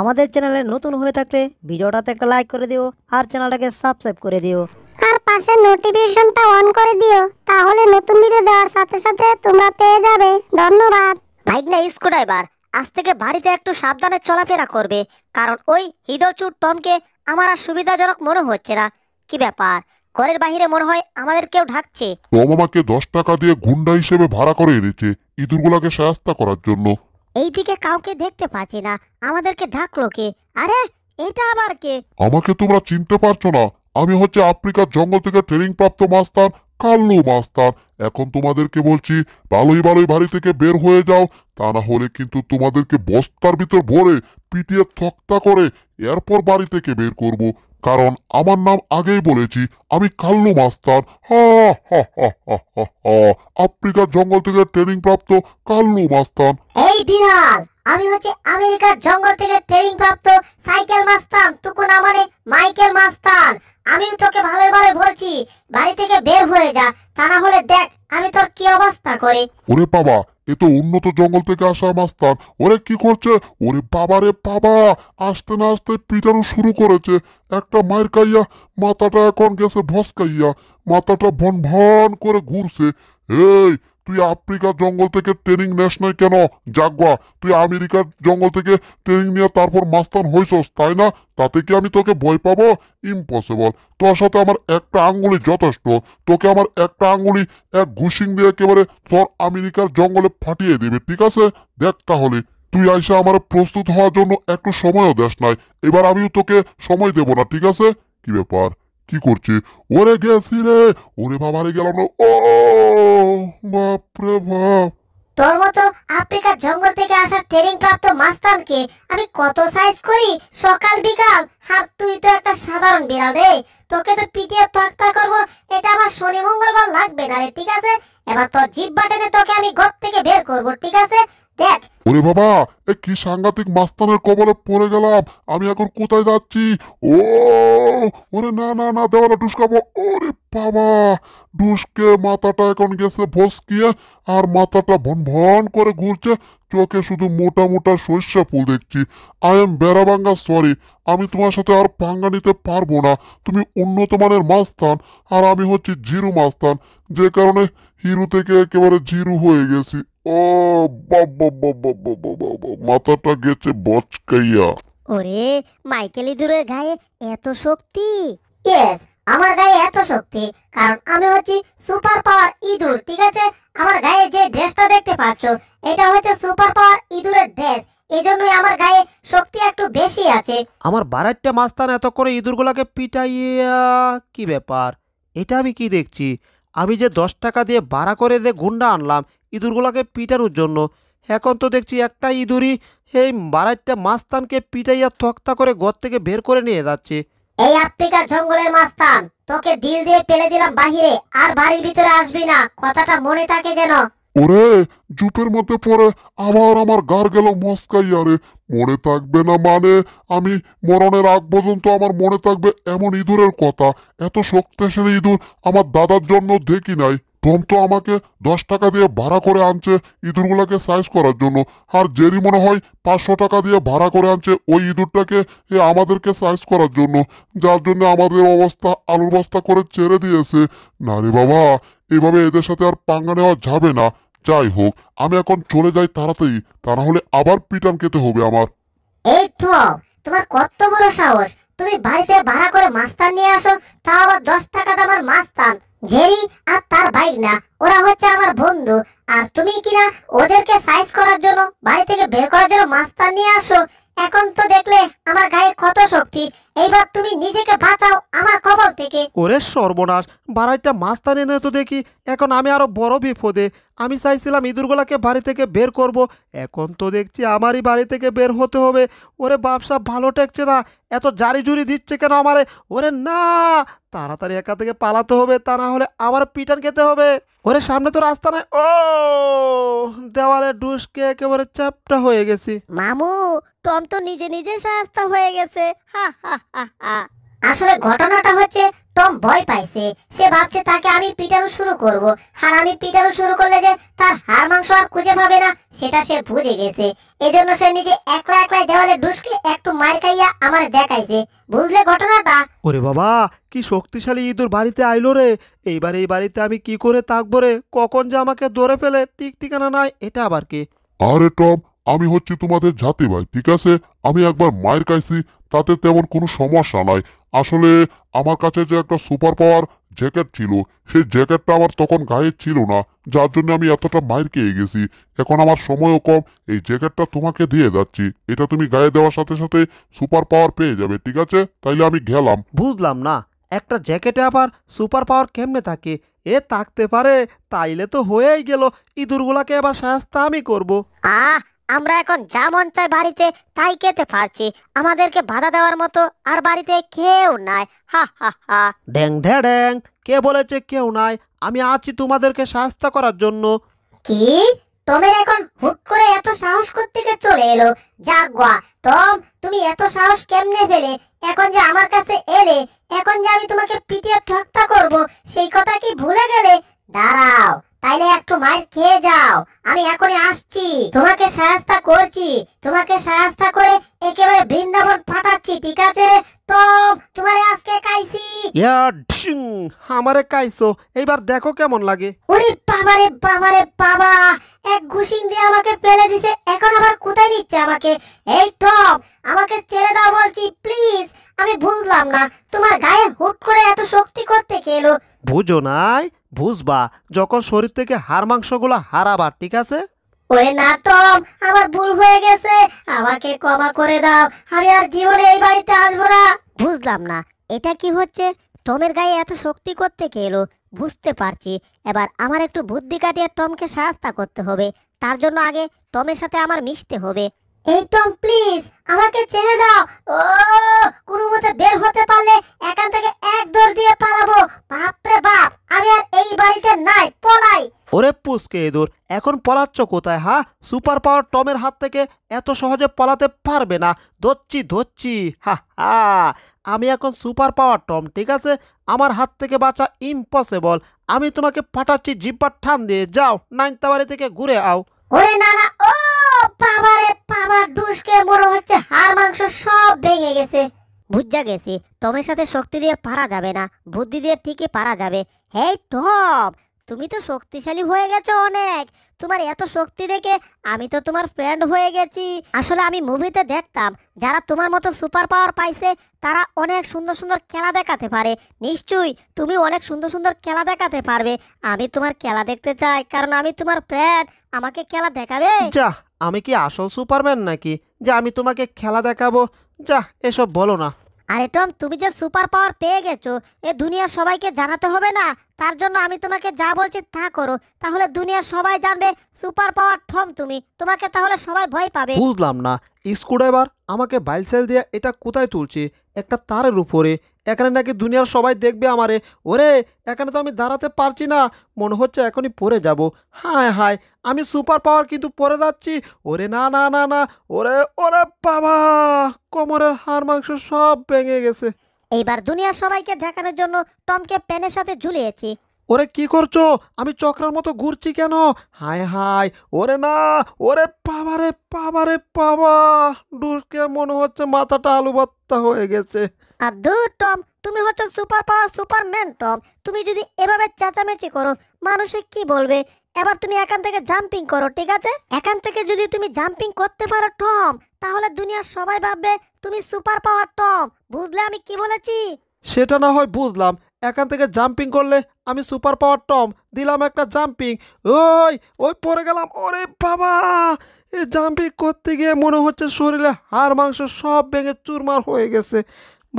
আমাদের চ্যানেলে নতুন হয়ে থাকলে ভিডিওটাতে একটা লাইক করে দিও আর চ্যানেলটাকে সাবস্ক্রাইব করে দিও আর পাশে নোটিফিকেশনটা অন করে দিও তাহলে নতুন ভিডিও দেওয়ার সাথে সাথে তোমরা পেয়ে যাবে ধন্যবাদ ভাইগনা স্কুটা এবার আজ থেকে বাড়িতে একটু সাবধানে চলাফেরা করবে কারণ ওই হৃদয়চুর টমকে আমার আর সুবিধাজনক মনে হচ্ছে না কি ব্যাপার ঘরের বাহিরে মনে হয় আমাদের কেউ ঢাকছে ও মামাকে দশ টাকা দিয়ে গুন্ডা হিসেবে ভাড়া করে এনেছে ইঁদুরগুলাকে সাহায্য করার জন্য এই কাউকে দেখতে পাচ্ছি না আমাদেরকে ঢাকলো কে আরে এটা আবার কে আমাকে তোমরা চিনতে পারছো না আমি হচ্ছে আফ্রিকার জঙ্গল থেকে ট্রেনিং প্রাপ্ত মাস্তান কাল্লু মাস্তান এখন তোমাদেরকে বলছি ভালোই ভালোই বাড়ি থেকে বের হয়ে যাও তা না হলে কিন্তু তোমাদেরকে বস্তার ভিতর ভরে পিটিয়ে থকতা করে এরপর বাড়ি থেকে বের করব কারণ আমার নাম আগেই বলেছি আমি কাল্লু মাস্তান আফ্রিকার জঙ্গল থেকে ট্রেনিং প্রাপ্ত কাল্লু মাস্তান এই বিড়াল আমি হচ্ছে আমেরিকার জঙ্গল থেকে ট্রেনিং প্রাপ্ত সাইকেল মাস্তান তুকু না মানে মাইকেল মাস্তান আমি তোকে ভালোভাবে বলছি বাড়ি থেকে বের হয়ে যা তা না হলে দেখ আমি তোর কি অবস্থা করে ওরে বাবা এ তো উন্নত জঙ্গল থেকে আসা মাস্তান ওরে কি করছে ওরে বাবা রে বাবা আসতে না আসতে পিটানো শুরু করেছে একটা মায়ের কাইয়া মাথাটা এখন গেছে ভসকাইয়া মাথাটা ভন ভন করে ঘুরছে এই তুই আফ্রিকার জঙ্গল থেকে ট্রেনিং নেস নাই কেন জাগুয়া তুই আমেরিকার জঙ্গল থেকে ট্রেনিং নিয়ে তারপর মাস্তান হইছস তাই না তাতে কি আমি তোকে ভয় পাবো ইম্পসিবল তোর সাথে আমার একটা আঙ্গুলি যথেষ্ট তোকে আমার একটা আঙ্গুলি এক ঘুষিং দিয়ে একেবারে তোর আমেরিকার জঙ্গলে ফাটিয়ে দিবে ঠিক আছে দেখ তাহলে তুই আইসা আমার প্রস্তুত হওয়ার জন্য একটু সময়ও দেশ নাই এবার আমিও তোকে সময় দেব না ঠিক আছে কি ব্যাপার কি করছে ওরে গেছি রে ওরে বাবা রে গেলাম না ও বাপরে বাপ তোর মতো আফ্রিকার জঙ্গল থেকে আসা ট্রেনিং প্রাপ্ত মাস্তানকে আমি কত সাইজ করি সকাল বিকাল হাত তুই তো একটা সাধারণ বিড়াল রে তোকে তো পিটিয়ে তক্তা করব এটা আমার শনি মঙ্গলবার লাগবে না রে ঠিক আছে এবার তোর জিব বাটনে তোকে আমি ঘর থেকে বের করব ঠিক আছে দেখ ওরে বাবা এ কি সাংঘাতিক মাস্তানের কবলে পড়ে গেলাম আমি এখন কোথায় যাচ্ছি ও ওরে না না না দেওয়ালে ঢুসকাবো ওরে বাবা ঢুসকে মাথাটা এখন গেছে ভসকিয়ে আর মাথাটা ভন ভন করে ঘুরছে চোখে শুধু মোটা মোটা সর্ষা ফুল দেখছি আই এম বেড়াবাঙ্গা সরি আমি তোমার সাথে আর পাঙ্গা নিতে পারবো না তুমি উন্নত মানের মাস্তান আর আমি হচ্ছি জিরু মাস্তান যে কারণে হিরু থেকে একেবারে জিরু হয়ে গেছি ও মাথাটা গেছে বচকাইয়া ওরে মাইকেল ইঁদুরের গায়ে এত শক্তি ইয়েস আমার গায়ে এত শক্তি কারণ আমি হচ্ছি সুপার পাওয়ার ইঁদুর ঠিক আছে আমার গায়ে যে ড্রেসটা দেখতে পাচ্ছ এটা হচ্ছে সুপার পাওয়ার ইঁদুরের ড্রেস এজন্যই আমার গায়ে শক্তি একটু বেশি আছে আমার বারাটটা মাস্তান এত করে ইঁদুরগুলোকে পিটাইয়া কি ব্যাপার এটা আমি কি দেখছি আমি যে দশ টাকা দিয়ে ভাড়া করে যে গুন্ডা আনলাম ইঁদুরগুলাকে পিটানোর জন্য এখন তো দেখছি একটা ইঁদুরই এই বারাইটা মাস্তানকে পিটাইয়া তক্তা করে ঘর থেকে বের করে নিয়ে যাচ্ছে এই আফ্রিকার জঙ্গলের মাস্তান তোকে ঢিল দিয়ে পেলে দিলাম বাহিরে আর বাড়ির ভিতরে আসবি না কথাটা মনে থাকে যেন ওরে জুপের মধ্যে পরে আবার আমার গার গেল মস্কাইয়া মনে থাকবে না মানে আমি মরণের আগ পর্যন্ত আমার মনে থাকবে এমন ইঁদুরের কথা এত শক্তিশালী ইঁদুর আমার দাদার জন্য দেখি নাই তোম তো আমাকে দশ টাকা দিয়ে ভাড়া করে আনছে ইঁদুরগুলোকে সাইজ করার জন্য আর জেরি মনে হয় পাঁচশো টাকা দিয়ে ভাড়া করে আনছে ওই ইঁদুরটাকে এ আমাদেরকে সাইজ করার জন্য যার জন্য আমাদের অবস্থা আলুর বস্তা করে ছেড়ে দিয়েছে না রে বাবা এভাবে এদের সাথে আর পাঙ্গা নেওয়া যাবে না যাই হোক আমি এখন চলে যাই তাড়াতাড়ি তা না হলে আবার পিটান খেতে হবে আমার এই তোমার কত বড় সাহস তুমি বাড়িতে ভাড়া করে মাস্তান নিয়ে আসো তা আবার দশ টাকা দামার মাস্তান জেরি আর তার বাইক না ওরা হচ্ছে আমার বন্ধু আর তুমি কিনা ওদেরকে সাইজ করার জন্য বাড়ি থেকে বের করার জন্য মাস্তান নিয়ে আসো এখন তো দেখলে আমার গায়ে কত শক্তি এইবার তুমি নিজেকে বাঁচাও আমার কবল থেকে ওরে সর্বনাশ বাড়াইটা মাছ তানে নে তো দেখি এখন আমি আরো বড় বিপদে আমি চাইছিলাম ইঁদুরগুলাকে বাড়ি থেকে বের করব। এখন তো দেখছি আমারই বাড়ি থেকে বের হতে হবে ওরে বাপসা ভালো টেকছে না এত জারি জুরি দিচ্ছে কেন আমারে ওরে না তাড়াতাড়ি একা থেকে পালাতে হবে তা না হলে আবার পিটান খেতে হবে ওরে সামনে তো রাস্তা নাই ও দেওয়ালে ডুসকে একেবারে চ্যাপটা হয়ে গেছি মামু টম তো নিজে নিজে সাস্তা হয়ে গেছে আসলে ঘটনাটা হচ্ছে টম ভয় পাইছে সে ভাবছে তাকে আমি পিটানো শুরু করব আর আমি পিটানো শুরু করলে যে তার হার মাংস আর খুঁজে পাবে না সেটা সে বুঝে গেছে এজন্য সে নিজে একলা একলাই দেওয়ালে ডুসকে একটু মার খাইয়া আমার দেখাইছে বুঝলে ঘটনাটা ওরে বাবা কি শক্তিশালী ইঁদুর বাড়িতে আইলো রে এইবার এই বাড়িতে আমি কি করে থাকবো রে কখন যে আমাকে ধরে ফেলে ঠিক ঠিকানা নাই এটা আবার কি আরে টম আমি হচ্ছি তোমাদের জাতি ভাই ঠিক আছে আমি একবার মায়ের খাইছি তাতে তেমন কোনো সমস্যা নাই আসলে আমার কাছে যে একটা সুপার পাওয়ার জ্যাকেট ছিল সেই জ্যাকেটটা আমার তখন গায়ে ছিল না যার জন্য আমি এতটা মাইর খেয়ে গেছি এখন আমার সময়ও কম এই জ্যাকেটটা তোমাকে দিয়ে যাচ্ছি এটা তুমি গায়ে দেওয়ার সাথে সাথে সুপার পাওয়ার পেয়ে যাবে ঠিক আছে তাইলে আমি গেলাম বুঝলাম না একটা জ্যাকেটে আবার সুপার পাওয়ার কেমনে থাকে এ থাকতে পারে তাইলে তো হয়েই গেল ইঁদুরগুলাকে আবার সাহায্য আমি করব আহ আমরা এখন যা মন চায় বাড়িতে তাই খেতে পারছি আমাদেরকে বাধা দেওয়ার মতো আর বাড়িতে কেউ নাই হা হা হা ড্যাং ঢ্যাং কে বলেছে কেউ নাই আমি আছি তোমাদেরকে সাহায্য করার জন্য কি টমের এখন হুট করে এত সাহস করতে গিয়ে চলে এলো জাগুয়া টম তুমি এত সাহস কেমনে ফেলে এখন যে আমার কাছে এলে এখন যে আমি তোমাকে পিটিয়ে ঠাক্তা করব সেই কথা কি ভুলে গেলে দাঁড়াও তাইলে একটু মার খেয়ে যাও আমি এখনই আসছি তোমাকে সাহায্য করছি তোমাকে সাহায্য করে একেবারে বৃন্দাবন ফাটাচ্ছি ঠিক আছে টম তোমারে আজকে কাইছি ইয়া ঢিং আমারে কাইছো এইবার দেখো কেমন লাগে ওরে বাবারে বাবারে বাবা এক ঘুষিং দিয়ে আমাকে ফেলে দিছে এখন আবার কোথায় নিচ্ছে আমাকে এই টম আমাকে ছেড়ে দাও বলছি প্লিজ আমি বুঝলাম না তোমার গায়ে হুট করে এত শক্তি করতে এলো বুঝো নাই বুঝবা যখন শরীর থেকে হাড় মাংসগুলো হারাবা ঠিক আছে ওই না টম আমার ভুল হয়ে গেছে আমাকে ক্ষমা করে দাও আমি আর জীবনে এই বাড়িতে আসবো না বুঝলাম না এটা কি হচ্ছে টমের গায়ে এত শক্তি করতে কে এলো বুঝতে পারছি এবার আমার একটু বুদ্ধি কাটিয়ে টমকে সাহায্য করতে হবে তার জন্য আগে টমের সাথে আমার মিশতে হবে এই টম প্লিজ আমাকে ছেড়ে দাও ও কোনো মতে বের হতে পারলে এখান থেকে এক দৌড় দিয়ে পালাবো বাপরে বাপ আমি আর এই বাড়িতে নাই পলাই ওরে পুসকে ইঁদুর এখন পলাচ্ছ কোথায় হ্যাঁ সুপার পাওয়ার টমের হাত থেকে এত সহজে পলাতে পারবে না ধরছি ধরছি হা হা আমি এখন সুপার পাওয়ার টম ঠিক আছে আমার হাত থেকে বাঁচা ইম্পসিবল আমি তোমাকে পাঠাচ্ছি জিব্বার ঠান দিয়ে যাও নাইনতাবাড়ি থেকে ঘুরে আও ওরে না না মনে হচ্ছে হাড় মাংস সব ভেঙে গেছে বুঝা গেছি টমের সাথে শক্তি দিয়ে পারা যাবে না বুদ্ধি দিয়ে ঠিকই পারা যাবে হেই টম তুমি তো শক্তিশালী হয়ে গেছো অনেক তোমার এত শক্তি দেখে আমি তো তোমার ফ্রেন্ড হয়ে গেছি আসলে আমি মুভিতে দেখতাম যারা তোমার মতো সুপার পাওয়ার পাইছে তারা অনেক সুন্দর সুন্দর খেলা দেখাতে পারে নিশ্চয়ই তুমি অনেক সুন্দর সুন্দর খেলা দেখাতে পারবে আমি তোমার খেলা দেখতে চাই কারণ আমি তোমার ফ্রেন্ড আমাকে খেলা দেখাবে আমি কি আসল সুপারম্যান নাকি যে আমি তোমাকে খেলা দেখাবো যা এসব বলো না আরে টম তুমি যে সুপার পাওয়ার পেয়ে গেছো এ দুনিয়ার সবাইকে জানাতে হবে না তার জন্য আমি তোমাকে যা বলছি তা করো তাহলে দুনিয়ার সবাই জানবে সুপার পাওয়ার ঠম তুমি তোমাকে তাহলে সবাই ভয় পাবে বুঝলাম না স্ক্রুড্রাইভার আমাকে বাইলসেল দিয়ে এটা কোথায় তুলছে একটা তারের উপরে এখানে নাকি দুনিয়ার সবাই দেখবে আমারে ওরে এখানে তো আমি দাঁড়াতে পারছি না মনে হচ্ছে এখনই পরে যাব হায় হায় আমি সুপার পাওয়ার কিন্তু পরে যাচ্ছি ওরে না না না না ওরে ওরে বাবা কোমরের হাড় মাংস সব ভেঙে গেছে এইবার দুনিয়ার সবাইকে দেখানোর জন্য টমকে প্যানের সাথে ঝুলিয়েছি ওরে কি করছো আমি চক্রের মতো ঘুরছি কেন হায় হায় ওরে না ওরে পাবারে পাবারে পাবা ডুসকে মনে হচ্ছে মাথাটা আলু ভর্তা হয়ে গেছে আর দূর টম তুমি হচ্ছে সুপার পাওয়ার সুপারম্যান টম তুমি যদি এভাবে চেঁচামেচি করো মানুষে কি বলবে এবার তুমি এখান থেকে জাম্পিং করো ঠিক আছে এখান থেকে যদি তুমি জাম্পিং করতে পারো টম তাহলে দুনিয়ার সবাই ভাববে তুমি সুপার পাওয়ার টম বুঝলে আমি কি বলেছি সেটা না হয় বুঝলাম এখান থেকে জাম্পিং করলে আমি সুপার পাওয়ার টম দিলাম একটা জাম্পিং ওই ওই পরে গেলাম ওরে বাবা এই জাম্পিং করতে গিয়ে মনে হচ্ছে শরীরে হাড় মাংস সব ভেঙে চুরমার হয়ে গেছে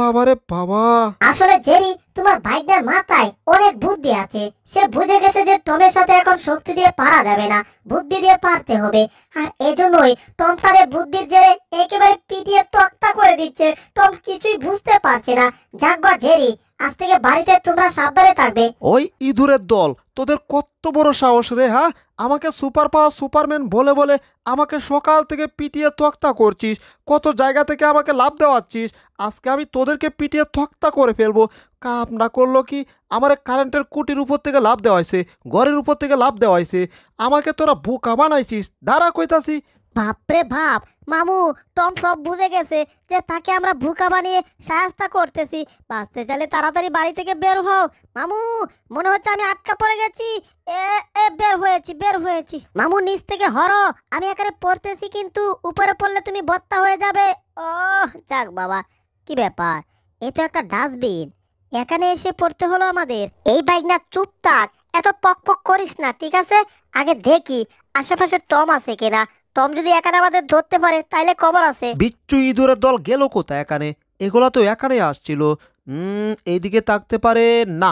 বাবারে বাবা আসলে জেরি তোমার ভাইটার মাথায় অনেক বুদ্ধি আছে সে বুঝে গেছে যে টমের সাথে এখন শক্তি দিয়ে পারা যাবে না বুদ্ধি দিয়ে পারতে হবে আর এজন্যই টম তারে বুদ্ধির জেরে একেবারে পিটিয়ে তক্তা করে দিচ্ছে টম কিছুই বুঝতে পারছে না যাক জেরি আজ থেকে বাড়িতে তোমরা সাবধানে থাকবে ওই ইঁদুরের দল তোদের কত বড় সাহস রে হ্যাঁ আমাকে সুপার পাওয়ার সুপারম্যান বলে বলে আমাকে সকাল থেকে পিটিয়ে তক্তা করছিস কত জায়গা থেকে আমাকে লাভ দেওয়াচ্ছিস আজকে আমি তোদেরকে পিটিয়ে তক্তা করে ফেলবো কাপ না করলো কি আমার কারেন্টের কুটির উপর থেকে লাভ দেওয়া হয়েছে ঘরের উপর থেকে লাভ দেওয়া হয়েছে আমাকে তোরা বোকা বানাইছিস দাঁড়া কইতাছি বাপরে বাপ মামু টম সব বুঝে গেছে যে তাকে আমরা ভুকা বানিয়ে সাহায্য করতেছি বাঁচতে চাইলে তাড়াতাড়ি বাড়ি থেকে বের হও মামু মনে হচ্ছে আমি আটকা পড়ে গেছি এ এ বের হয়েছি বের হয়েছি মামু নিচ থেকে হর আমি এখানে পড়তেছি কিন্তু উপরে পড়লে তুমি বত্তা হয়ে যাবে ও যাক বাবা কি ব্যাপার এ তো একটা ডাস্টবিন এখানে এসে পড়তে হলো আমাদের এই বাইক না চুপ থাক এত পক পক করিস না ঠিক আছে আগে দেখি আশেপাশে টম আছে কিনা টম যদি এখানে আমাদের ধরতে পারে তাইলে কবর আছে বিচ্ছু ইঁদুরের দল গেল কোথায় এখানে এগুলো তো এখানে আসছিল হুম এইদিকে থাকতে পারে না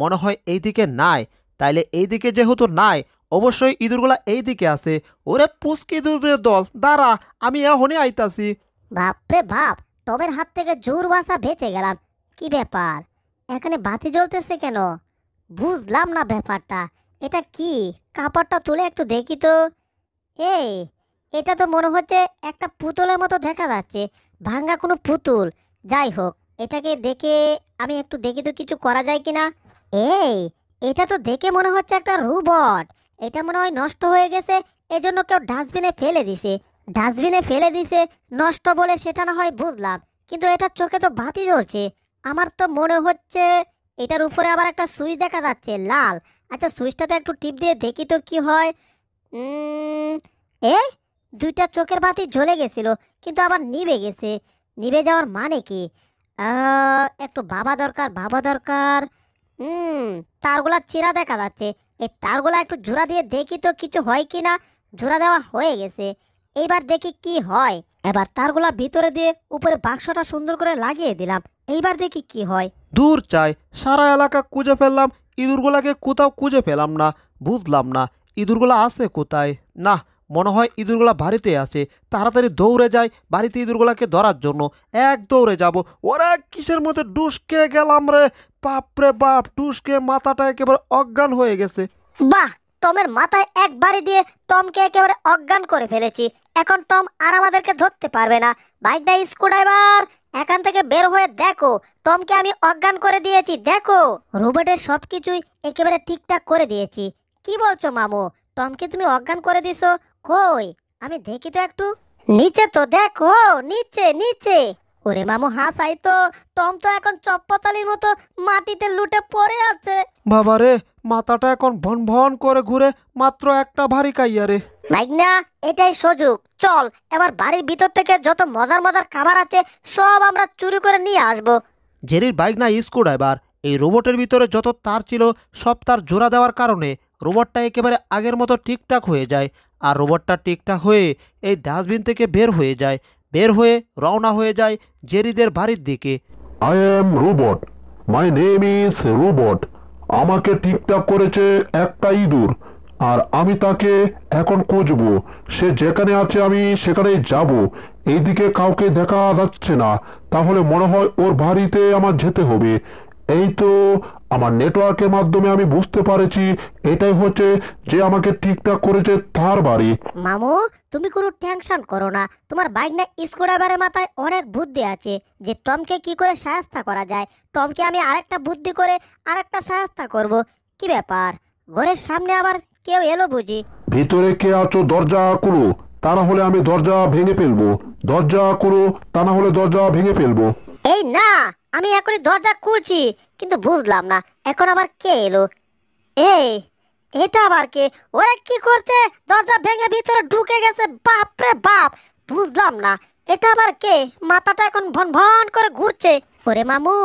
মনে হয় এইদিকে নাই তাইলে এইদিকে যেহেতু নাই অবশ্যই ইঁদুরগুলা এইদিকে আছে ওরে পুষ্কি ইঁদুরের দল দাঁড়া আমি এখনই আইতাছি বাপরে বাপ টমের হাত থেকে জোর বাসা বেঁচে গেলাম কি ব্যাপার এখানে বাতি জ্বলতেছে কেন বুঝলাম না ব্যাপারটা এটা কি কাপড়টা তুলে একটু দেখি তো এই এটা তো মনে হচ্ছে একটা পুতুলের মতো দেখা যাচ্ছে ভাঙ্গা কোনো পুতুল যাই হোক এটাকে দেখে আমি একটু দেখি তো কিছু করা যায় কি না এই এটা তো দেখে মনে হচ্ছে একটা রোবট এটা মনে হয় নষ্ট হয়ে গেছে এজন্য কেউ ডাস্টবিনে ফেলে দিছে ডাস্টবিনে ফেলে দিছে নষ্ট বলে সেটা না হয় বুঝলাম কিন্তু এটা চোখে তো বাতি ধরছে আমার তো মনে হচ্ছে এটার উপরে আবার একটা সুইচ দেখা যাচ্ছে লাল আচ্ছা সুইচটাতে একটু টিপ দিয়ে দেখি তো কি হয় এ দুইটা চোখের বাতি জ্বলে গেছিল কিন্তু আবার নিভে গেছে নিভে যাওয়ার মানে কি একটু বাবা দরকার বাবা দরকার হুম তারগুলা চিরা দেখা যাচ্ছে এই তারগুলা একটু ঝোড়া দিয়ে দেখি তো কিছু হয় কি না ঝোড়া দেওয়া হয়ে গেছে এইবার দেখি কি হয় এবার তারগুলা ভিতরে দিয়ে উপরে বাক্সটা সুন্দর করে লাগিয়ে দিলাম এইবার দেখি কি হয় দূর চাই সারা এলাকা খুঁজে ফেললাম ইঁদুরগুলাকে কোথাও খুঁজে পেলাম না বুঝলাম না ইঁদুরগুলা আছে কোথায় না মনে হয় ইঁদুরগুলা বাড়িতে আছে তাড়াতাড়ি দৌড়ে যায় বাড়িতে ইঁদুরগুলাকে ধরার জন্য এক দৌড়ে যাব ওরা কিসের মধ্যে ডুসকে গেলাম রে বাপরে বাপ ডুসকে মাথাটা একেবারে অজ্ঞান হয়ে গেছে বাহ টমের মাথায় এক বাড়ি দিয়ে টমকে একেবারে অজ্ঞান করে ফেলেছি এখন টম আর আমাদেরকে ধরতে পারবে না ভাই দা স্ক্রু ড্রাইভার এখান থেকে বের হয়ে দেখো টমকে আমি অজ্ঞান করে দিয়েছি দেখো রোবটের সব কিছুই একেবারে ঠিকঠাক করে দিয়েছি কি বলছো মামু টমকে তুমি অজ্ঞান করে দিছো কই আমি দেখি তো একটু নিচে তো দেখো নিচে নিচে ওরে মামু হাসাই তো টম তো এখন চপ্পতালির মতো মাটিতে লুটে পড়ে আছে বাবা রে মাথাটা এখন ভন ভন করে ঘুরে মাত্র একটা ভারী কাইয়া রে না এটাই সুযোগ চল এবার বাড়ির ভিতর থেকে যত মজার মজার খাবার আছে সব আমরা চুরি করে নিয়ে আসবো জেরির বাইক না স্ক্রু ড্রাইভার এই রোবটের ভিতরে যত তার ছিল সব তার জোড়া দেওয়ার কারণে রোবটটা একেবারে আগের মতো ঠিকঠাক হয়ে যায় আর রোবটটা টিকটা হয়ে এই ডাস্টবিন থেকে বের হয়ে যায় বের হয়ে রওনা হয়ে যায় জেরিদের বাড়ির দিকে I am robot my name is robot আমাকে ঠিকঠাক করেছে একটা ইঁদুর আর আমি তাকে এখন খুঁজব সে যেখানে আছে আমি সেখানেই যাব এইদিকে কাউকে দেখা যাচ্ছে না তাহলে মনে হয় ওর বাড়িতে আমার যেতে হবে এই তো আমার নেটওয়ার্কের মাধ্যমে আমি বুঝতে পারেছি এটাই হচ্ছে যে আমাকে ঠিকঠাক করেছে তার বাড়ি মামু তুমি কোনো টেনশন করো না তোমার বাইক না স্কুডাবারে মাথায় অনেক বুদ্ধি আছে যে টমকে কি করে সাহায্য করা যায় টমকে আমি আরেকটা বুদ্ধি করে আরেকটা সাহায্য করব কি ব্যাপার ঘরের সামনে আবার কেউ এলো বুঝি ভিতরে কে আছো দরজা খুলো তা না হলে আমি দরজা ভেঙে ফেলবো দরজা খুলো তা না হলে দরজা ভেঙে ফেলবো এই না আমি এখনই দরজা খুলছি কিন্তু বুঝলাম না এখন আবার কে এলো এই এটা আবার কে ওরা কি করছে দরজা ভেঙে ভিতরে ঢুকে গেছে বাপরে বাপ বুঝলাম না এটা আবার কে মাথাটা এখন ভন ভন করে ঘুরছে ওরে মামু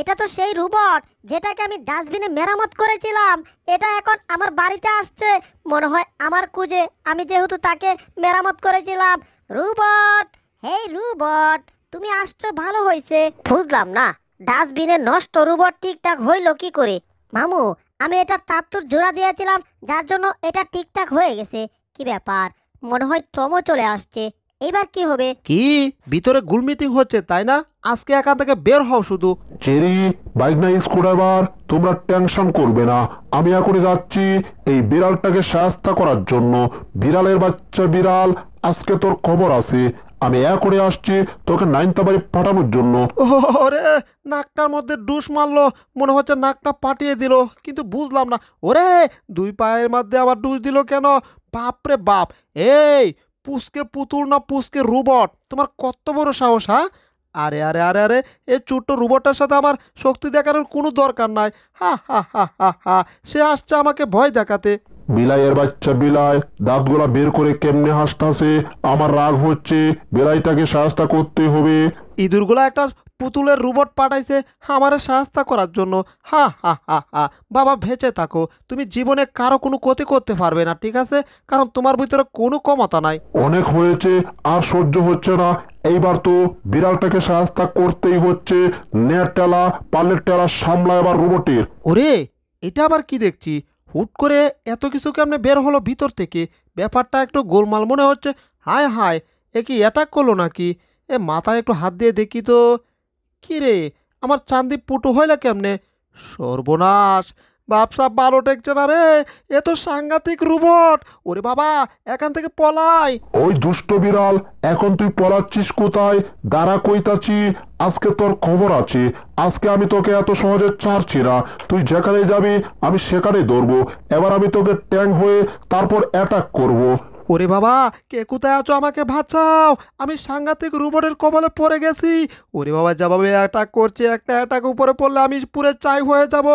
এটা তো সেই রোবট যেটাকে আমি ডাস্টবিনে মেরামত করেছিলাম এটা এখন আমার বাড়িতে আসছে মনে হয় আমার খুঁজে আমি যেহেতু তাকে মেরামত করেছিলাম রোবট হেই রোবট তুমি আসছো ভালো হয়েছে বুঝলাম না ডাস্টবিনে নষ্ট রোবট ঠিকঠাক হইল কি করে মামু আমি এটা তাত্তুর জোড়া দিয়েছিলাম যার জন্য এটা ঠিকঠাক হয়ে গেছে কি ব্যাপার মনে হয় টমও চলে আসছে এবার কি হবে কি ভিতরে গুল মিটিং হচ্ছে তাই না আজকে একা থেকে বের হও শুধু চেরি বাইক না স্ক্রুড্রাইভার তোমরা টেনশন করবে না আমি এখনই যাচ্ছি এই বিড়ালটাকে সাহায্য করার জন্য বিড়ালের বাচ্চা বিড়াল আজকে তোর খবর আছে আমি করে আসছি তোকে বাড়ি পাঠানোর জন্য ওরে নাকটার মধ্যে ডুস মারলো মনে হচ্ছে নাকটা পাঠিয়ে দিল কিন্তু বুঝলাম না ওরে দুই পায়ের মধ্যে আবার ডুস দিল কেন বাপরে বাপ এই পুষকে পুতুল না পুষকে রোবট তোমার কত বড় সাহস হ্যাঁ আরে আরে আরে আরে এই ছোট্ট রোবটটার সাথে আমার শক্তি দেখানোর কোনো দরকার নাই হা হা হা হা হা সে আসছে আমাকে ভয় দেখাতে বিলাইয়ের বাচ্চা বিলাই দাঁতগুলা বের করে কেমনে হাসতাছে আমার রাগ হচ্ছে বিলাইটাকে সাহসটা করতে হবে ইঁদুরগুলা একটা পুতুলের রোবট পাঠাইছে আমার সাহায্য করার জন্য হা হা হা হা বাবা ভেঁচে থাকো তুমি জীবনে কারো কোনো ক্ষতি করতে পারবে না ঠিক আছে কারণ তোমার ভিতরে কোনো ক্ষমতা নাই অনেক হয়েছে আর সহ্য হচ্ছে না এইবার তো বিড়ালটাকে সাহায্য করতেই হচ্ছে নেট পালের টেলা সামলা এবার রোবটের ওরে এটা আবার কি দেখছি হুট করে এত কিছু কেমনে বের হলো ভিতর থেকে ব্যাপারটা একটু গোলমাল মনে হচ্ছে হায় হায় এ কি অ্যাটাক করলো নাকি এ মাথায় একটু হাত দিয়ে দেখি তো কিরে আমার চান্দি পুটু হইলা কেমনে সর্বনাশ বাপসা ভালো টেকছে না রে এ তো সাংঘাতিক রোবট ওরে বাবা এখান থেকে পলাই ওই দুষ্ট বিড়াল এখন তুই পলাচ্ছিস কোথায় দাঁড়া কইতাছি আজকে তোর খবর আছে আজকে আমি তোকে এত সহজে ছাড়ছি না তুই যেখানে যাবি আমি সেখানেই ধরবো এবার আমি তোকে ট্যাং হয়ে তারপর অ্যাটাক করবো ওরে বাবা কে কোথায় আছো আমাকে ভাঁচাও আমি সাংঘাতিক রোবটের কবলে পড়ে গেছি ওরে বাবা যেভাবে অ্যাটাক করছে একটা অ্যাটাক উপরে পড়লে আমি পুরে চাই হয়ে যাব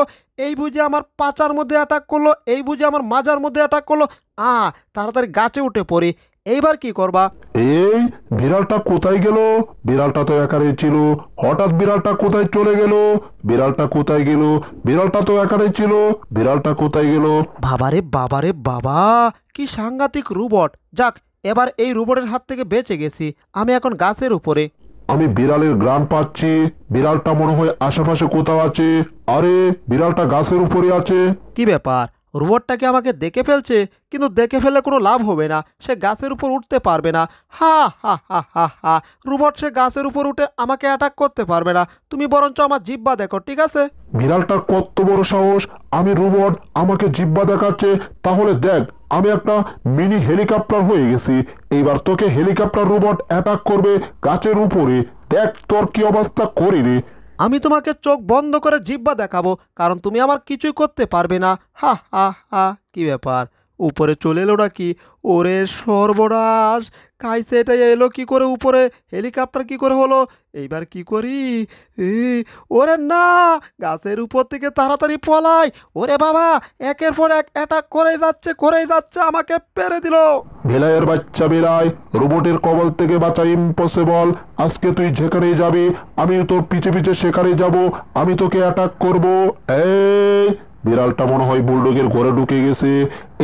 এই বুঝে আমার পাচার মধ্যে অ্যাটাক করলো এই বুঝে আমার মাজার মধ্যে অ্যাটাক করলো আ তাড়াতাড়ি গাছে উঠে পড়ে এইবার কি করবা এই বিড়ালটা কোথায় গেল বিড়ালটা তো একারে ছিল হঠাৎ বিড়ালটা কোথায় চলে গেল বিড়ালটা কোথায় গেল বিড়ালটা তো একারে ছিল বিড়ালটা কোথায় গেল বাবারে বাবারে বাবা কি সাংঘাতিক রোবট যাক এবার এই রোবটের হাত থেকে বেঁচে গেছি আমি এখন গাছের উপরে আমি বিড়ালের গ্রাম পাচ্ছি বিড়ালটা মনে হয় আশেপাশে কোথাও আছে আরে বিড়ালটা গাছের উপরে আছে কি ব্যাপার রোবটটাকে আমাকে দেখে ফেলছে কিন্তু দেখে ফেলে কোনো লাভ হবে না সে গাছের উপর উঠতে পারবে না হা হা হা হা হা রোবট সে গাছের উপর উঠে আমাকে অ্যাটাক করতে পারবে না তুমি বরঞ্চ আমার জিব্বা দেখো ঠিক আছে বিড়ালটার কত বড় সাহস আমি রোবট আমাকে জিব্বা দেখাচ্ছে তাহলে দেখ আমি একটা মিনি হেলিকপ্টার হয়ে গেছি এইবার তোকে হেলিকপ্টার রোবট অ্যাটাক করবে গাছের উপরে দেখ তোর কি অবস্থা করি রে আমি তোমাকে চোখ বন্ধ করে জিব্বা দেখাবো কারণ তুমি আমার কিছুই করতে পারবে না হা হা হা কী ব্যাপার উপরে চলে এলো নাকি ওরে সর্বনাশ কাইছে এটাই এলো কি করে উপরে হেলিকপ্টার কি করে হলো এইবার কি করি ওরে না গাছের উপর থেকে তাড়াতাড়ি পলাই ওরে বাবা একের পর এক অ্যাটাক করে যাচ্ছে করেই যাচ্ছে আমাকে পেরে দিল ভিলাইয়ের বাচ্চা বেলায় রোবটের কবল থেকে বাঁচা ইম্পসিবল আজকে তুই যেখানে যাবি আমি তোর পিছে পিছে সেখানে যাব আমি তোকে অ্যাটাক করবো এই বিড়ালটা মনে হয় বুলডগের ঘরে ঢুকে গেছে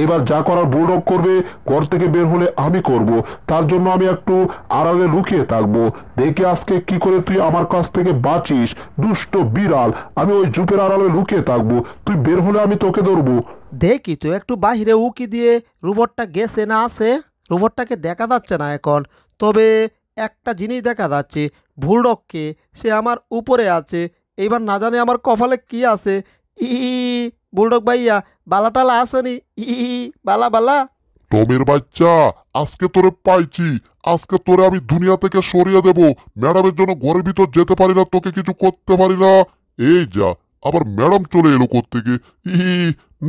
এবার যা করার বুলডগ করবে ঘর থেকে বের হলে আমি করব তার জন্য আমি একটু আড়ালে লুকিয়ে থাকবো দেখে আজকে কি করে তুই আমার কাছ থেকে বাঁচিস দুষ্ট বিড়াল আমি ওই জুপের আড়ালে লুকিয়ে থাকবো তুই বের হলে আমি তোকে ধরবো দেখি তো একটু বাহিরে উকি দিয়ে রোবটটা গেছে না আছে রোবটটাকে দেখা যাচ্ছে না এখন তবে একটা জিনিস দেখা যাচ্ছে ভুলডককে সে আমার উপরে আছে এইবার না জানে আমার কপালে কি আছে ই বুলডগ ভাইয়া টালা আসনি ই বালা বালা টমের বাচ্চা আজকে তোরে পাইছি আজকে তোরে আমি দুনিয়া থেকে সরিয়ে দেব ম্যাডামের জন্য ঘরের ভিতর যেতে পারি না তোকে কিছু করতে পারি না এই যা আবার ম্যাডাম চলে এলো কোত্থেকে ই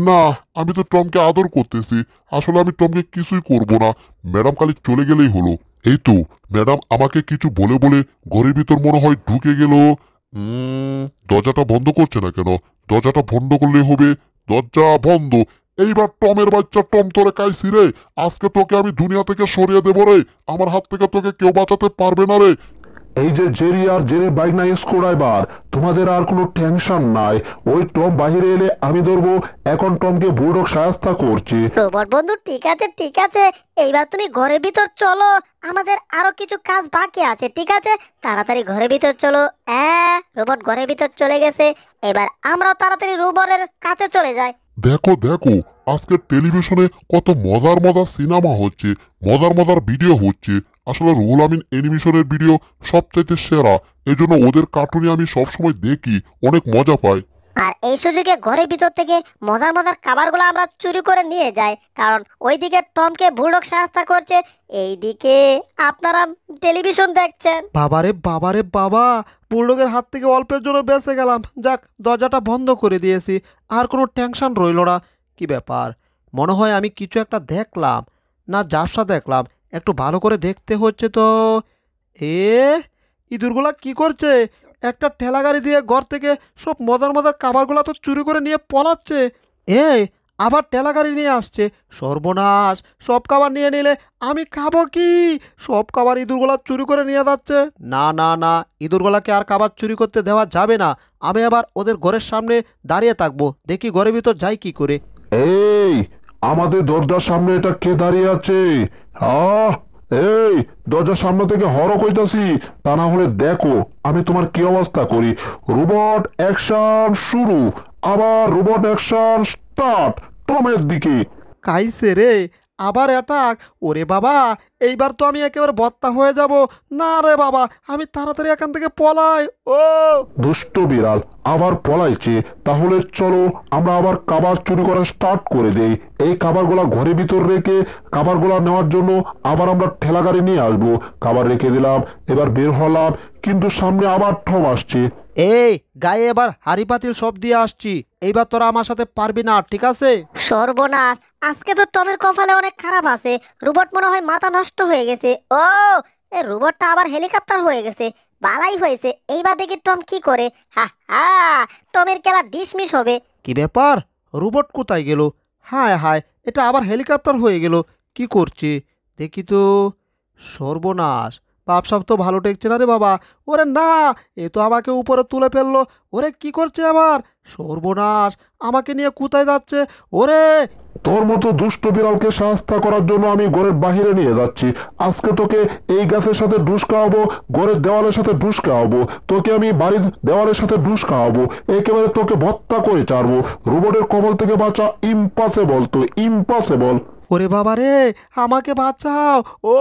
না আমি তো টমকে আদর করতেছি আসলে আমি টমকে কিছুই করব না ম্যাডাম খালি চলে গেলেই হলো এই তো ম্যাডাম আমাকে কিছু বলে বলে ঘরের ভিতর মনে হয় ঢুকে গেল দরজাটা বন্ধ করছে না কেন দরজাটা বন্ধ করলে হবে দরজা বন্ধ এইবার টমের বাচ্চা টম তোরে কাইছি রে আজকে তোকে আমি দুনিয়া থেকে সরিয়ে দেবো রে আমার হাত থেকে তোকে কেউ বাঁচাতে পারবে না রে এই যে জেরি আর জেরির বাইক নাই স্কোর এবার তোমাদের আর কোনো টেনশন নাই ওই টম বাহিরে এলে আমি ধরবো এখন টমকে বুড়ক সাহায্য করছি রোবট বন্ধু ঠিক আছে ঠিক আছে এইবার তুমি ঘরের ভিতর চলো আমাদের আরো কিছু কাজ বাকি আছে ঠিক আছে তাড়াতাড়ি ঘরের ভিতর চলো হ্যাঁ রোবট ঘরের ভিতর চলে গেছে এবার আমরাও তাড়াতাড়ি রোবটের কাছে চলে যাই দেখো দেখো আজকে টেলিভিশনে কত মজার মজার সিনেমা হচ্ছে মজার মজার ভিডিও হচ্ছে আসলে রোল আমিন অ্যানিমেশনের ভিডিও সবচাইতে সেরা এজন্য ওদের কার্টুনে আমি সবসময় দেখি অনেক মজা পাই আর এই সুযোগে ঘরের ভিতর থেকে মজার মজার খাবারগুলো আমরা চুরি করে নিয়ে যাই কারণ ওইদিকে টমকে ভুলক সাহায্য করছে এইদিকে আপনারা টেলিভিশন দেখছেন বাবারে বাবারে বাবা বুলডগের হাত থেকে অল্পের জন্য বেঁচে গেলাম যাক দরজাটা বন্ধ করে দিয়েছি আর কোনো টেনশন রইল না কি ব্যাপার মনে হয় আমি কিছু একটা দেখলাম না যার দেখলাম একটু ভালো করে দেখতে হচ্ছে তো এ ইঁদুরগুলা কি করছে একটা ঠেলা গাড়ি দিয়ে ঘর থেকে সব মজার মজার খাবারগুলো তো চুরি করে নিয়ে পলাচ্ছে এ আবার ঠেলা গাড়ি নিয়ে আসছে সর্বনাশ সব খাবার নিয়ে নিলে আমি খাবো কি সব খাবার ইঁদুরগুলা চুরি করে নিয়ে যাচ্ছে না না না ইঁদুরগুলাকে আর খাবার চুরি করতে দেওয়া যাবে না আমি আবার ওদের ঘরের সামনে দাঁড়িয়ে থাকবো দেখি ঘরের ভিতর যাই কি করে এই আমাদের দরজার সামনে এটা কে দাঁড়িয়ে আছে এই দরজার সামনে থেকে হর কইতাছি তা না হলে দেখো আমি তোমার কি অবস্থা করি রোবট অ্যাকশন শুরু আবার রোবট অ্যাকশন স্টার্ট টমের দিকে কাইসে রে আবার অ্যাটাক ওরে বাবা এইবার তো আমি একেবারে বত্তা হয়ে যাব না রে বাবা আমি তাড়াতাড়ি এখান থেকে পলাই ও দুষ্ট বিড়াল আবার পলাইছে তাহলে চলো আমরা আবার কাবার চুরি করা স্টার্ট করে দেই এই কাবারগুলা ঘরের ভিতর রেখে কাবারগুলা নেওয়ার জন্য আবার আমরা ঠেলা গাড়ি নিয়ে আসবো কাবার রেখে দিলাম এবার বের হলাম কিন্তু সামনে আবার ঠম আসছে এই গায়ে এবার হাড়ি পাতিল সব দিয়ে আসছি এইবার তোরা আমার সাথে পারবি না ঠিক আছে সর্বনাশ আজকে তো টমের কপালে অনেক খারাপ আছে রোবট মনে হয় মাথা নষ্ট নষ্ট হয়ে গেছে ও রোবটটা আবার হেলিকপ্টার হয়ে গেছে বালাই হয়েছে এইবার দেখি টম কি করে হা হা টমের কেলা ডিসমিস হবে কি ব্যাপার রোবট কোথায় গেল হায় হায় এটা আবার হেলিকপ্টার হয়ে গেল কি করছে দেখি তো সর্বনাশ বাপ সাপ তো ভালো টেকছে না রে বাবা ওরে না এ তো আমাকে উপরে তুলে ফেললো ওরে কি করছে আমার সর্বনাশ আমাকে নিয়ে কোথায় যাচ্ছে ওরে তোর মতো দুষ্ট বিড়ালকে সাহায্য করার জন্য আমি গোরের বাহিরে নিয়ে যাচ্ছি আজকে তোকে এই গাছের সাথে ডুস খাওয়াবো গোরের দেওয়ালের সাথে ডুস খাওয়াবো তোকে আমি বাড়ির দেওয়ালের সাথে ডুস খাওয়াবো একেবারে তোকে ভত্তা করে চাড়বো রোবটের কবল থেকে বাঁচা ইম্পসিবল তো ইম্পসিবল ওরে বাবা রে আমাকে বাঁচাও ও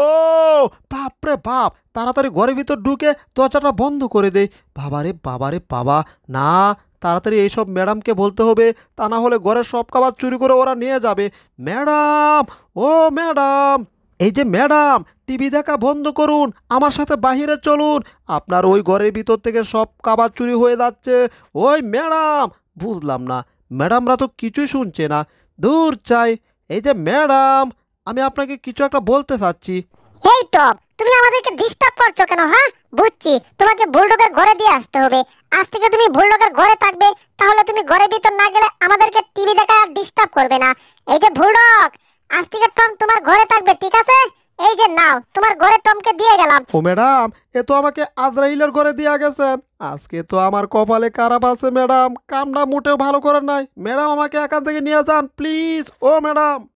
বাপরে বাপ তাড়াতাড়ি ঘরের ভিতর ঢুকে দরজাটা বন্ধ করে দে বাবারে বাবারে বাবা না তাড়াতাড়ি এইসব ম্যাডামকে বলতে হবে তা না হলে ঘরের সব খাবার চুরি করে ওরা নিয়ে যাবে ম্যাডাম ও ম্যাডাম এই যে ম্যাডাম টিভি দেখা বন্ধ করুন আমার সাথে বাহিরে চলুন আপনার ওই ঘরের ভিতর থেকে সব খাবার চুরি হয়ে যাচ্ছে ওই ম্যাডাম বুঝলাম না ম্যাডামরা তো কিছুই শুনছে না দূর চাই এই যে ম্যাডাম আমি আপনাকে কিছু একটা বলতে চাচ্ছি এই টপ তুমি আমাদেরকে ডিস্টার্ব করছো কেন হ্যাঁ বুঝছি তোমাকে বুলডগের ঘরে দিয়ে আসতে হবে আজ থেকে তুমি বুলডগের ঘরে থাকবে তাহলে তুমি ঘরের ভিতর না গেলে আমাদেরকে টিভি দেখা আর ডিস্টার্ব করবে না এই যে বুলডগ আজ থেকে টম তোমার ঘরে থাকবে ঠিক আছে এই যে নাও তোমার ঘরে টমকে দিয়ে গেলাম ও ম্যাডাম এ তো আমাকে আজরাইলের ঘরে দিয়ে গেছেন আজকে তো আমার কপালে খারাপ আছে ম্যাডাম কামটা মোটেও ভালো করে নাই ম্যাডাম আমাকে এখান থেকে নিয়ে যান প্লিজ ও ম্যাডাম